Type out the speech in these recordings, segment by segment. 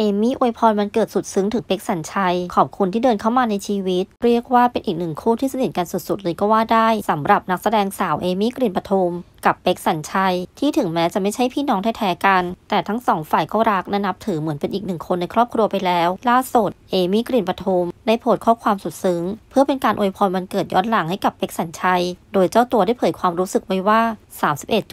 เอมี่อวยพรวันเกิดสุดซึ้งถึงเป็กสันชัย ขอบคุณที่เดินเข้ามาในชีวิต เรียกว่าเป็นอีกหนึ่งคู่ที่สนิทกันสุดๆ เลยก็ว่าได้สำหรับนักแสดงสาวเอมี่กลิ่นปฐมกับเป็กสันชัย ที่ถึงแม้จะไม่ใช่พี่น้องแท้ๆกัน แต่ทั้งสองฝ่ายก็รักและนับถือเหมือนเป็นอีกหนึ่งคนในครอบครัวไปแล้ว ล่าสุดเอมี่กลิ่นปฐมได้โพสต์ข้อความสุดซึ้ง เพื่อเป็นการอวยพรวันเกิดย้อนหลังให้กับเป็กสันชัยดยเจ้าตัวได้เผยความรู้สึกไว้ว่า 31.10.21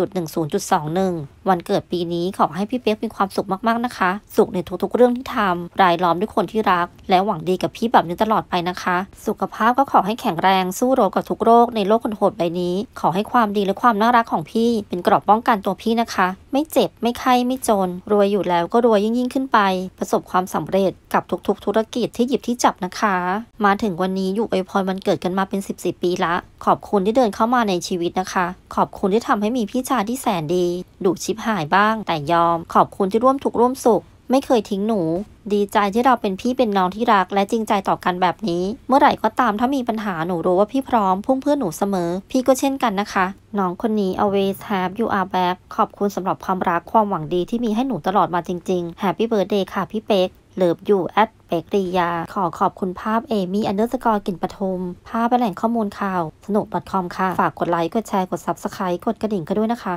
วันเกิดปีนี้ขอให้พี่เป๊กมีความสุขมากๆนะคะ สุขในทุกๆ เรื่องที่ทำ รายล้อมด้วยคนที่รัก และหวังดีกับพี่แบบนี้ตลอดไปนะคะ สุขภาพก็ขอให้แข็งแรง สู้โรคกับทุกโรคในโลกคนโหดใบนี้ ขอให้ความดีและความน่ารักของพี่ เป็นกรอบป้องกันตัวพี่นะคะ ไม่เจ็บ ไม่ไข้ ไม่จน รวยอยู่แล้วก็รวยยิ่งยิ่งขึ้นไป ประสบความสำเร็จกับทุกๆ ธุรกิจที่หยิบที่จับนะคะ มาถึงวันนี้อยู่ออยพรวันเกิดกันมาเป็น10ปีละขอบคุณที่เดินเข้ามาในชีวิตนะคะ ขอบคุณที่ทำให้มีพี่ชายที่แสนดีดุชิบหายบ้างแต่ยอม ขอบคุณที่ร่วมทุกร่วมสุข ไม่เคยทิ้งหนู ดีใจที่เราเป็นพี่เป็นน้องที่รักและจริงใจต่อกันแบบนี้ เมื่อไหร่ก็ตามถ้ามีปัญหาหนูรู้ว่าพี่พร้อม พุ่งเพื่อหนูเสมอ พี่ก็เช่นกันนะคะ น้องคนนี้ always have you are back ขอบคุณสำหรับความรักความหวังดีที่มีให้หนูตลอดมาจริงๆ Happy birthday ค่ะพี่เป๊กเลิฟยูแอดเปกริยา ขอขอบคุณภาพเอมี่อันเดอร์สกอร์กินปฐมภาพแหล่งข้อมูลข่าว สนุก .com ค่ะ ฝากกดไลค์กดแชร์กดซับสไครต์กดกระดิ่งกันด้วยนะคะ